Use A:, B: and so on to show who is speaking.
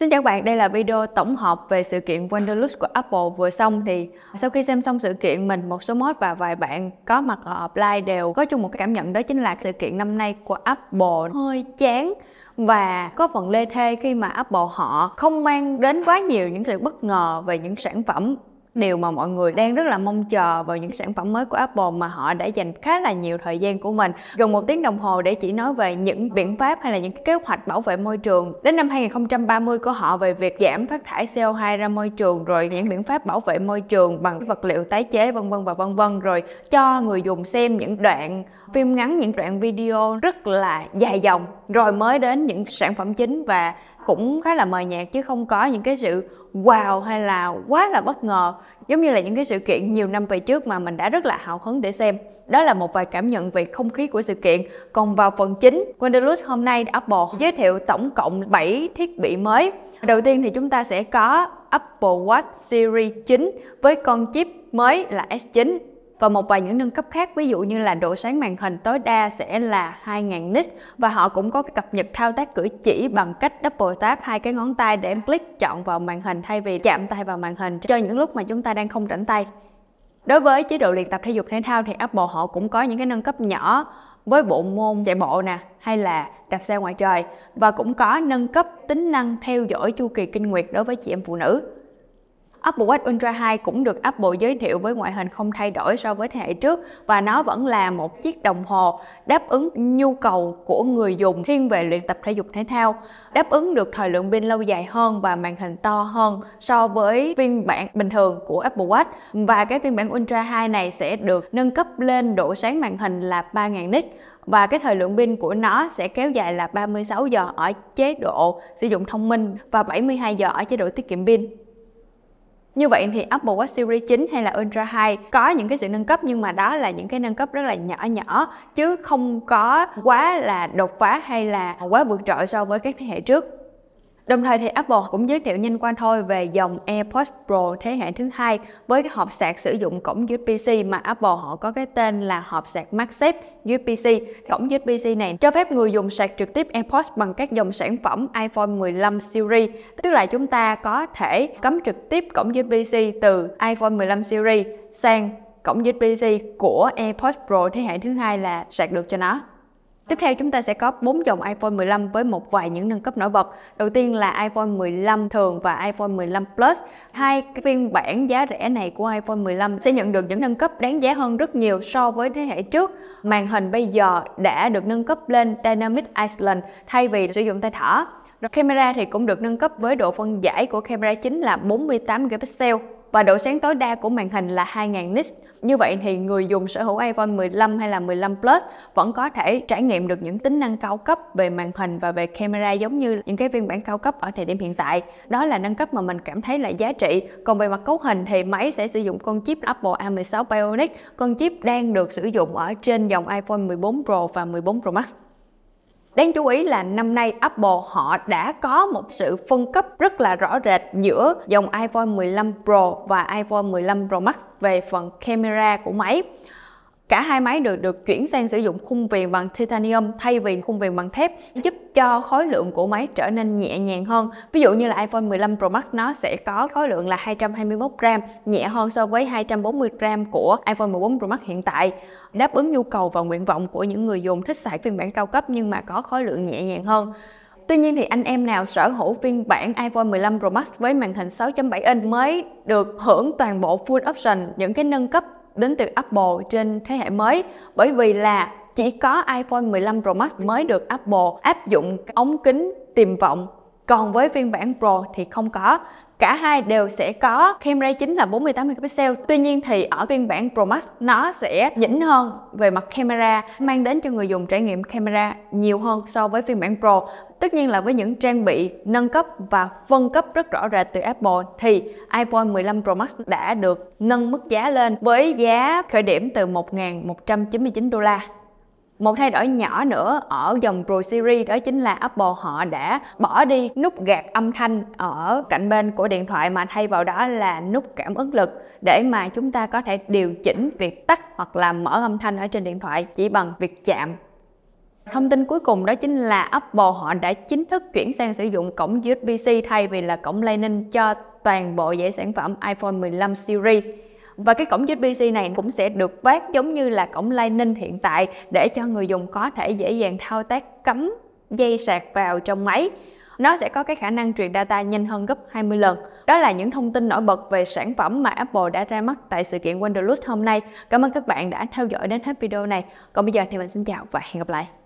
A: Xin chào các bạn, đây là video tổng hợp về sự kiện Wonderlux của Apple vừa xong thì sau khi xem xong sự kiện mình một số mod và vài bạn có mặt ở offline đều có chung một cái cảm nhận đó chính là sự kiện năm nay của Apple hơi chán và có phần lê thê khi mà Apple họ không mang đến quá nhiều những sự bất ngờ về những sản phẩm điều mà mọi người đang rất là mong chờ vào những sản phẩm mới của Apple mà họ đã dành khá là nhiều thời gian của mình gần một tiếng đồng hồ để chỉ nói về những biện pháp hay là những kế hoạch bảo vệ môi trường đến năm 2030 của họ về việc giảm phát thải CO2 ra môi trường rồi những biện pháp bảo vệ môi trường bằng vật liệu tái chế vân vân và vân vân rồi cho người dùng xem những đoạn phim ngắn những đoạn video rất là dài dòng rồi mới đến những sản phẩm chính và cũng khá là mờ nhạt chứ không có những cái sự wow hay là quá là bất ngờ giống như là những cái sự kiện nhiều năm về trước mà mình đã rất là hào hứng để xem đó là một vài cảm nhận về không khí của sự kiện còn vào phần chính Wanderlust hôm nay Apple giới thiệu tổng cộng 7 thiết bị mới đầu tiên thì chúng ta sẽ có Apple Watch Series 9 với con chip mới là S9 và một vài những nâng cấp khác ví dụ như là độ sáng màn hình tối đa sẽ là 2000 nits và họ cũng có cập nhật thao tác cử chỉ bằng cách double tap hai cái ngón tay để click chọn vào màn hình thay vì chạm tay vào màn hình cho những lúc mà chúng ta đang không rảnh tay. Đối với chế độ luyện tập thể dục thể thao thì Apple họ cũng có những cái nâng cấp nhỏ với bộ môn chạy bộ nè hay là đạp xe ngoài trời và cũng có nâng cấp tính năng theo dõi chu kỳ kinh nguyệt đối với chị em phụ nữ. Apple Watch Ultra 2 cũng được Apple giới thiệu với ngoại hình không thay đổi so với thế hệ trước và nó vẫn là một chiếc đồng hồ đáp ứng nhu cầu của người dùng thiên về luyện tập thể dục thể thao, đáp ứng được thời lượng pin lâu dài hơn và màn hình to hơn so với phiên bản bình thường của Apple Watch. Và cái phiên bản Ultra 2 này sẽ được nâng cấp lên độ sáng màn hình là 3000 nits và cái thời lượng pin của nó sẽ kéo dài là 36 giờ ở chế độ sử dụng thông minh và 72 giờ ở chế độ tiết kiệm pin. Như vậy thì Apple Watch Series 9 hay là Ultra 2 có những cái sự nâng cấp nhưng mà đó là những cái nâng cấp rất là nhỏ nhỏ chứ không có quá là đột phá hay là quá vượt trội so với các thế hệ trước. Đồng thời thì Apple cũng giới thiệu nhanh qua thôi về dòng AirPods Pro thế hệ thứ hai với cái hộp sạc sử dụng cổng USB-C mà Apple họ có cái tên là hộp sạc MagSafe USB-C. Cổng USB-C này cho phép người dùng sạc trực tiếp AirPods bằng các dòng sản phẩm iPhone 15 series, tức là chúng ta có thể cắm trực tiếp cổng USB-C từ iPhone 15 series sang cổng USB-C của AirPods Pro thế hệ thứ hai là sạc được cho nó. Tiếp theo chúng ta sẽ có 4 dòng iPhone 15 với một vài những nâng cấp nổi bật. Đầu tiên là iPhone 15 thường và iPhone 15 Plus. Hai cái phiên bản giá rẻ này của iPhone 15 sẽ nhận được những nâng cấp đáng giá hơn rất nhiều so với thế hệ trước. Màn hình bây giờ đã được nâng cấp lên Dynamic Island thay vì sử dụng tay thở camera thì cũng được nâng cấp với độ phân giải của camera chính là 48 megapixel và độ sáng tối đa của màn hình là 2000 nits. Như vậy thì người dùng sở hữu iPhone 15 hay là 15 Plus vẫn có thể trải nghiệm được những tính năng cao cấp về màn hình và về camera giống như những cái phiên bản cao cấp ở thời điểm hiện tại. Đó là nâng cấp mà mình cảm thấy là giá trị. Còn về mặt cấu hình thì máy sẽ sử dụng con chip Apple A16 Bionic, con chip đang được sử dụng ở trên dòng iPhone 14 Pro và 14 Pro Max. Đáng chú ý là năm nay Apple họ đã có một sự phân cấp rất là rõ rệt giữa dòng iPhone 15 Pro và iPhone 15 Pro Max về phần camera của máy. Cả hai máy đều được chuyển sang sử dụng khung viền bằng titanium thay vì khung viền bằng thép, giúp cho khối lượng của máy trở nên nhẹ nhàng hơn. Ví dụ như là iPhone 15 Pro Max nó sẽ có khối lượng là 221 gram, nhẹ hơn so với 240 gram của iPhone 14 Pro Max hiện tại, đáp ứng nhu cầu và nguyện vọng của những người dùng thích xài phiên bản cao cấp nhưng mà có khối lượng nhẹ nhàng hơn. Tuy nhiên thì anh em nào sở hữu phiên bản iPhone 15 Pro Max với màn hình 6.7 inch mới được hưởng toàn bộ full option những cái nâng cấp đến từ Apple trên thế hệ mới bởi vì là chỉ có iPhone 15 Pro Max mới được Apple áp dụng ống kính tiềm vọng còn với phiên bản Pro thì không có. Cả hai đều sẽ có camera chính là 48 megapixel. Tuy nhiên thì ở phiên bản Pro Max nó sẽ nhỉnh hơn về mặt camera, mang đến cho người dùng trải nghiệm camera nhiều hơn so với phiên bản Pro. Tất nhiên là với những trang bị nâng cấp và phân cấp rất rõ rệt từ Apple thì iPhone 15 Pro Max đã được nâng mức giá lên với giá khởi điểm từ 1.199 đô la một thay đổi nhỏ nữa ở dòng Pro Series đó chính là Apple họ đã bỏ đi nút gạt âm thanh ở cạnh bên của điện thoại mà thay vào đó là nút cảm ứng lực để mà chúng ta có thể điều chỉnh việc tắt hoặc là mở âm thanh ở trên điện thoại chỉ bằng việc chạm Thông tin cuối cùng đó chính là Apple họ đã chính thức chuyển sang sử dụng cổng USB-C thay vì là cổng Lightning cho toàn bộ dãy sản phẩm iPhone 15 series. Và cái cổng USB-C này cũng sẽ được vác giống như là cổng Lightning hiện tại để cho người dùng có thể dễ dàng thao tác cắm dây sạc vào trong máy nó sẽ có cái khả năng truyền data nhanh hơn gấp 20 lần. Đó là những thông tin nổi bật về sản phẩm mà Apple đã ra mắt tại sự kiện Wanderlust hôm nay. Cảm ơn các bạn đã theo dõi đến hết video này. Còn bây giờ thì mình xin chào và hẹn gặp lại.